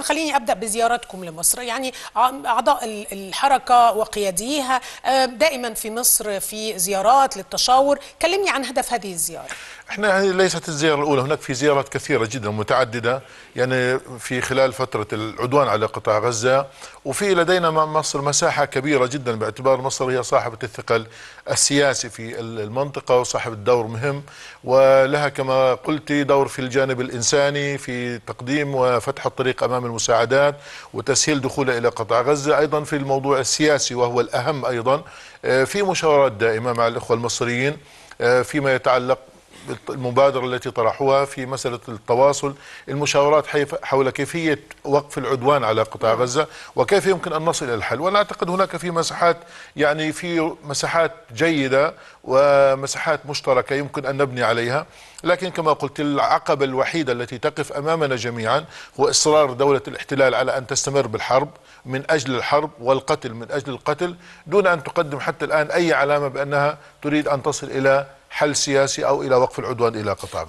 خليني ابدا بزيارتكم لمصر يعني اعضاء الحركه وقياديها آه، دائما في مصر في زيارات للتشاور كلمني عن هدف هذه الزياره احنا هذه ليست الزياره الاولى هناك في زيارات كثيره جدا متعدده يعني في خلال فتره العدوان على قطاع غزه وفي لدينا مصر مساحه كبيره جدا باعتبار مصر هي صاحبه الثقل السياسي في المنطقه وصاحبه دور مهم ولها كما قلت دور في الجانب الانساني في تقديم وفتح الطريق امام من المساعدات وتسهيل دخولها إلى قطاع غزة أيضا في الموضوع السياسي وهو الأهم أيضا آه، في مشاورات دائمة مع الإخوة المصريين آه، فيما يتعلق المبادرة التي طرحوها في مسألة التواصل المشاورات حول كيفية وقف العدوان على قطاع نعم. غزة وكيف يمكن أن نصل إلى الحل وأنا أعتقد هناك في مساحات يعني في مساحات جيدة ومساحات مشتركة يمكن أن نبني عليها لكن كما قلت العقبة الوحيدة التي تقف أمامنا جميعا هو إصرار دولة الاحتلال على أن تستمر بالحرب من أجل الحرب والقتل من أجل القتل دون أن تقدم حتى الآن أي علامة بأنها تريد أن تصل إلى حل سياسي أو إلى وقف العدوان إلى قطاع غزة